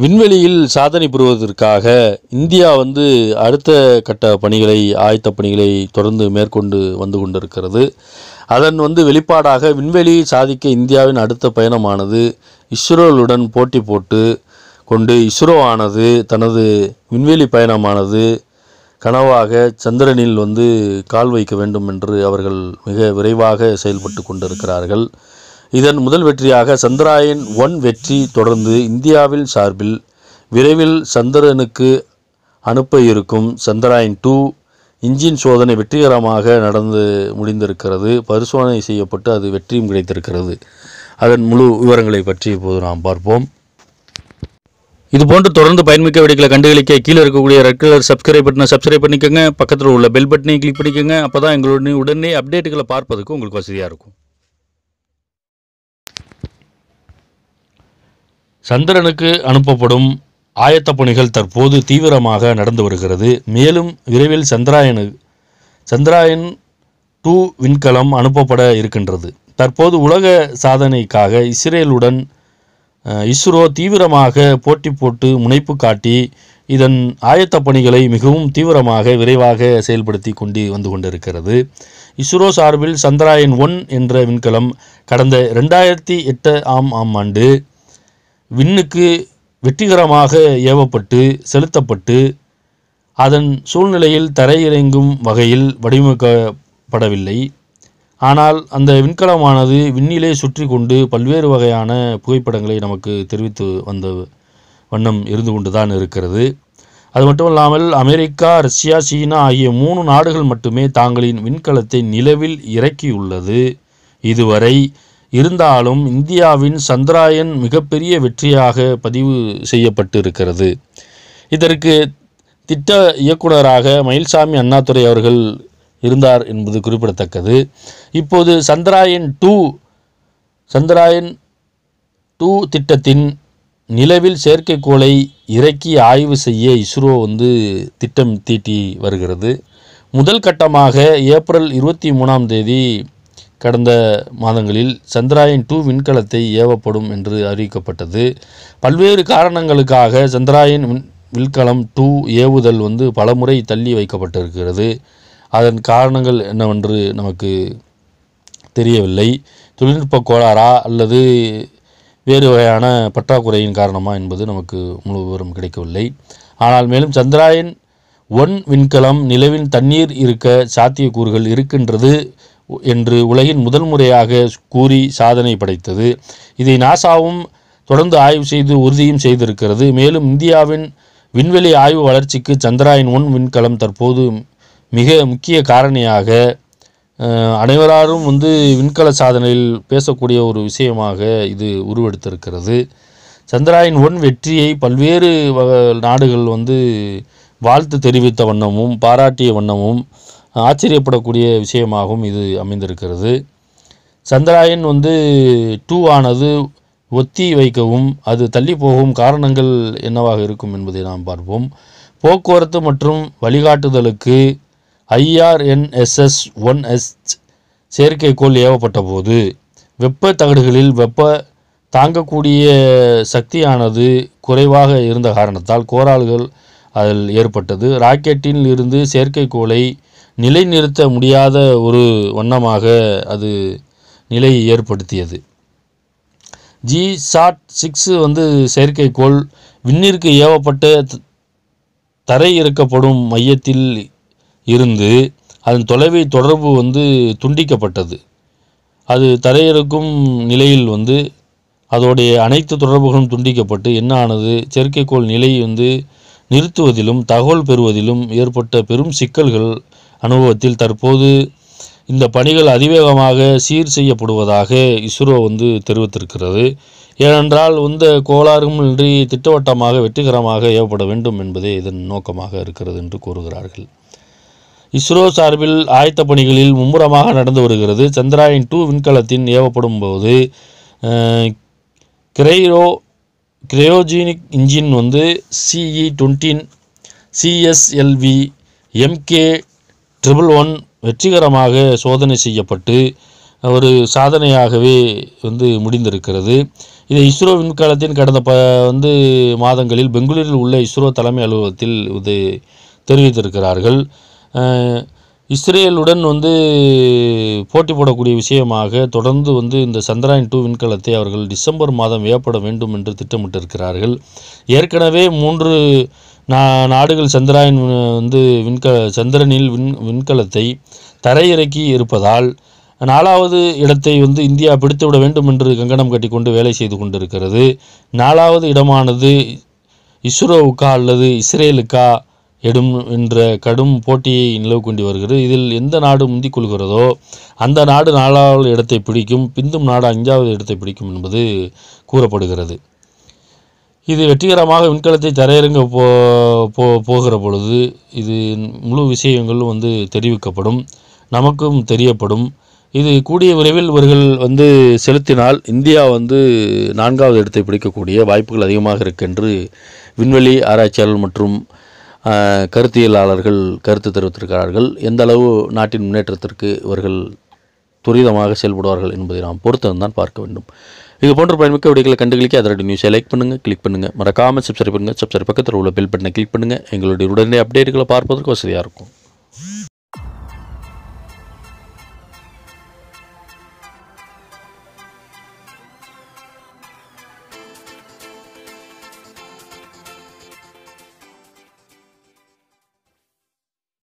விண்வெளியில் சாதனை புரிவதற்காக இந்தியா வந்து அடுத்த கட்ட பணிகளை ஆயத்த பணிகளை தொடர்ந்து மேற்கொண்டு வந்து கொண்டிருக்கிறது அதன் வந்து வெளிப்பாடாக விண்வெளியை சாதிக்க இந்தியாவின் அடுத்த பயணமானது இஸ்ரோலுடன் போட்டி போட்டு கொண்டு இஸ்ரோ ஆனது தனது விண்வெளி பயணமானது கனவாக சந்திரனில் வந்து கால் வைக்க வேண்டும் என்று அவர்கள் மிக விரைவாக செயல்பட்டு கொண்டிருக்கிறார்கள் இதன் முதல் வெற்றியாக சந்திராயன் ஒன் வெற்றி தொடர்ந்து இந்தியாவில் சார்பில் விரைவில் சந்திரனுக்கு அனுப்ப இருக்கும் சந்திராயன் டூ இன்ஜின் சோதனை வெற்றிகரமாக நடந்து முடிந்திருக்கிறது பரிசோதனை செய்யப்பட்டு அது வெற்றியும் கிடைத்திருக்கிறது அதன் முழு விவரங்களை பற்றி இப்போது நாம் பார்ப்போம் இதுபோன்று தொடர்ந்து பயன்மிக்க வேடிக்கலை கண்டுகளிக்க கீழே இருக்கக்கூடிய ரெட் கலர் சப்ஸ்கிரைப் பட்டனை சப்ஸ்கிரைப் பண்ணிக்கோங்க பக்கத்தில் உள்ள பெல் பட்டனையும் கிளிக் பண்ணிக்கோங்க அப்போ தான் எங்களுடைய உடனே அப்டேட்டுகளை பார்ப்பதுக்கு உங்களுக்கு வசதியாக இருக்கும் சந்திரனுக்கு அனுப்பப்படும் ஆயத்த பணிகள் தற்போது தீவிரமாக நடந்து வருகிறது மேலும் விரைவில் சந்திராயனு சந்திராயன் டூ விண்கலம் அனுப்பப்பட இருக்கின்றது தற்போது உலக சாதனைக்காக இஸ்ரேலுடன் இஸ்ரோ தீவிரமாக போட்டி போட்டு முனைப்பு காட்டி இதன் ஆயத்த பணிகளை மிகவும் தீவிரமாக விரைவாக செயல்படுத்தி கொண்டு வந்து கொண்டிருக்கிறது இஸ்ரோ சார்பில் சந்திராயன் ஒன் என்ற விண்கலம் கடந்த ரெண்டாயிரத்தி எட்டு ஆம் ஆம் ஆண்டு விண்ணுக்கு வெற்றிகரமாக ஏவப்பட்டு செலுத்தப்பட்டு அதன் சூழ்நிலையில் தரையிறங்கும் வகையில் வடிவமைக்கப்படவில்லை ஆனால் அந்த விண்கலமானது விண்ணிலே சுற்றி கொண்டு பல்வேறு வகையான புகைப்படங்களை நமக்கு தெரிவித்து வந்த வண்ணம் இருந்து கொண்டு தான் இருக்கிறது அது மட்டும் இல்லாமல் அமெரிக்கா ரஷ்யா சீனா ஆகிய மூணு நாடுகள் மட்டுமே தாங்களின் விண்கலத்தை நிலவில் இறக்கியுள்ளது இதுவரை இருந்தாலும் இந்தியாவின் சந்திராயன் மிகப்பெரிய வெற்றியாக பதிவு செய்யப்பட்டு இருக்கிறது இதற்கு திட்ட இயக்குநராக மயில்சாமி அண்ணாதுரை அவர்கள் இருந்தார் என்பது குறிப்பிடத்தக்கது இப்போது சந்திராயன் டூ சந்திராயன் டூ திட்டத்தின் நிலவில் செயற்கைக்கோளை இறக்கி ஆய்வு செய்ய இஸ்ரோ வந்து திட்டம் தீட்டி வருகிறது முதல் கட்டமாக ஏப்ரல் இருபத்தி மூணாம் தேதி கடந்த மாதங்களில் சந்திராயன் டூ விண்கலத்தை ஏவப்படும் என்று அறிவிக்கப்பட்டது பல்வேறு காரணங்களுக்காக சந்திராயன் விண்கலம் டூ ஏவுதல் வந்து பலமுறை தள்ளி வைக்கப்பட்டிருக்கிறது அதன் காரணங்கள் என்னவென்று நமக்கு தெரியவில்லை தொழில்நுட்ப கோளாறா அல்லது வேறு வகையான பற்றாக்குறையின் காரணமா என்பது நமக்கு முழு விவரம் கிடைக்கவில்லை ஆனால் மேலும் சந்திராயன் ஒன் விண்கலம் நிலவின் தண்ணீர் இருக்க சாத்தியக்கூறுகள் இருக்கின்றது என்று உலகின் முதல் முறையாக கூறி சாதனை படைத்தது இதை நாசாவும் தொடர்ந்து ஆய்வு செய்து உறுதியும் செய்திருக்கிறது மேலும் இந்தியாவின் விண்வெளி ஆய்வு வளர்ச்சிக்கு சந்திராயன் ஒன் விண்கலம் தற்போது மிக முக்கிய காரணியாக அனைவராலும் வந்து விண்கல சாதனையில் பேசக்கூடிய ஒரு விஷயமாக இது உருவெடுத்திருக்கிறது சந்திராயன் ஒன் வெற்றியை பல்வேறு நாடுகள் வந்து வாழ்த்து தெரிவித்த வண்ணமும் பாராட்டிய வண்ணமும் ஆச்சரியப்படக்கூடிய விஷயமாகவும் இது அமைந்திருக்கிறது சந்திராயன் வந்து டூ ஆனது ஒத்தி வைக்கவும் அது தள்ளி போகும் காரணங்கள் என்னவாக இருக்கும் என்பதை நாம் பார்ப்போம் போக்குவரத்து மற்றும் வழிகாட்டுதலுக்கு ஐஆர்என்எஸ்எஸ் ஒன் எஸ் செயற்கைக்கோள் ஏவப்பட்ட போது வெப்ப தகடுகளில் வெப்ப தாங்கக்கூடிய சக்தியானது குறைவாக இருந்த காரணத்தால் கோரால்கள் அதில் ஏற்பட்டது ராக்கெட்டில் இருந்து செயற்கைக்கோளை நிலைநிறுத்த முடியாத ஒரு வண்ணமாக அது நிலையை ஏற்படுத்தியது ஜி சாட் சிக்ஸு வந்து செயற்கைக்கோள் விண்ணிற்கு ஏவப்பட்ட தரை இறக்கப்படும் மையத்தில் இருந்து அதன் தொலைவை தொடர்பு வந்து துண்டிக்கப்பட்டது அது தரையிறக்கும் நிலையில் வந்து அதோடைய அனைத்து தொடர்புகளும் துண்டிக்கப்பட்டு என்ன ஆனது செயற்கைக்கோள் நிலை வந்து நிறுத்துவதிலும் தகவல் பெறுவதிலும் ஏற்பட்ட பெரும் சிக்கல்கள் அனுபவத்தில் தற்போது இந்த பணிகள் அதிவேகமாக சீர் செய்யப்படுவதாக இஸ்ரோ வந்து தெரிவித்திருக்கிறது ஏனென்றால் இந்த கோளாறுமின்றி திட்டவட்டமாக வெற்றிகரமாக ஏவப்பட வேண்டும் என்பதே இதன் நோக்கமாக இருக்கிறது என்று கூறுகிறார்கள் இஸ்ரோ சார்பில் ஆயத்த பணிகளில் மும்முரமாக நடந்து வருகிறது சந்திராயன் டூ விண்கலத்தின் ஏவப்படும் போது கிரைரோ கிரையோஜினிக் இன்ஜின் வந்து சிஇ டுவெண்ட்டின் சிஎஸ்எல்வி எம்கே ட்ரிபிள் ஒன் வெற்றிகரமாக சோதனை செய்யப்பட்டு ஒரு சாதனையாகவே வந்து முடிந்திருக்கிறது இதை இஸ்ரோ விண்கலத்தின் கடந்த ப வந்து மாதங்களில் பெங்களூரில் உள்ள இஸ்ரோ தலைமை அலுவலகத்தில் இது தெரிவித்திருக்கிறார்கள் இஸ்ரேலுடன் வந்து போட்டி போடக்கூடிய விஷயமாக தொடர்ந்து வந்து இந்த சந்திராயன் டூ விண்கலத்தை அவர்கள் டிசம்பர் மாதம் ஏற்பட வேண்டும் என்று திட்டமிட்டிருக்கிறார்கள் ஏற்கனவே மூன்று நாடுகள் சந்திராயன் வந்து விண்க சந்திரனில் விண் விண்கலத்தை தரையிறக்கி இருப்பதால் நாலாவது இடத்தை வந்து இந்தியா பிடித்துவிட வேண்டும் என்று கங்கணம் கட்டிக்கொண்டு வேலை செய்து கொண்டிருக்கிறது நாலாவது இடமானது இஸ்ரோவுக்கா அல்லது இஸ்ரேலுக்கா எடும் என்ற கடும் போட்டியை நிலவு கொண்டு வருகிறது இதில் எந்த நாடு முந்திக் கொள்கிறதோ அந்த நாடு நாலாவது இடத்தை பிடிக்கும் பிந்தும் நாடு அஞ்சாவது இடத்தை பிடிக்கும் என்பது கூறப்படுகிறது இது வெற்றிகரமாக விண்கலத்தை தரையிறங்க போ போ போகிற பொழுது இது முழு விஷயங்களும் வந்து தெரிவிக்கப்படும் நமக்கும் தெரியப்படும் இது கூடிய விரைவில் இவர்கள் வந்து செலுத்தினால் இந்தியா வந்து நான்காவது இடத்தை பிடிக்கக்கூடிய வாய்ப்புகள் அதிகமாக இருக்கென்று விண்வெளி ஆராய்ச்சியாளர் மற்றும் கருத்தியலாளர்கள் கருத்து தெரிவித்திருக்கிறார்கள் எந்த அளவு நாட்டின் முன்னேற்றத்திற்கு இவர்கள் துரிதமாக செயல்படுவார்கள் என்பதை நாம் தான் பார்க்க வேண்டும் இது போன்ற பயன்மிக்க வீடியோக்களை கண்டுகளிக்க அதனுடைய நியூஸை லைக் பண்ணுங்கள் கிளிக் பண்ணுங்கள் மறக்காமல் சப்ஸ்கிரைப் பண்ணுங்கள் சப்ஸ்கிரைப் பக்கத்தில் உள்ள பெல் பட்டனை கிளிக் பண்ணுங்கள் எங்களுடைய உடனே அப்டேட்டுகளை பார்ப்பதற்கு வசதியாக இருக்கும்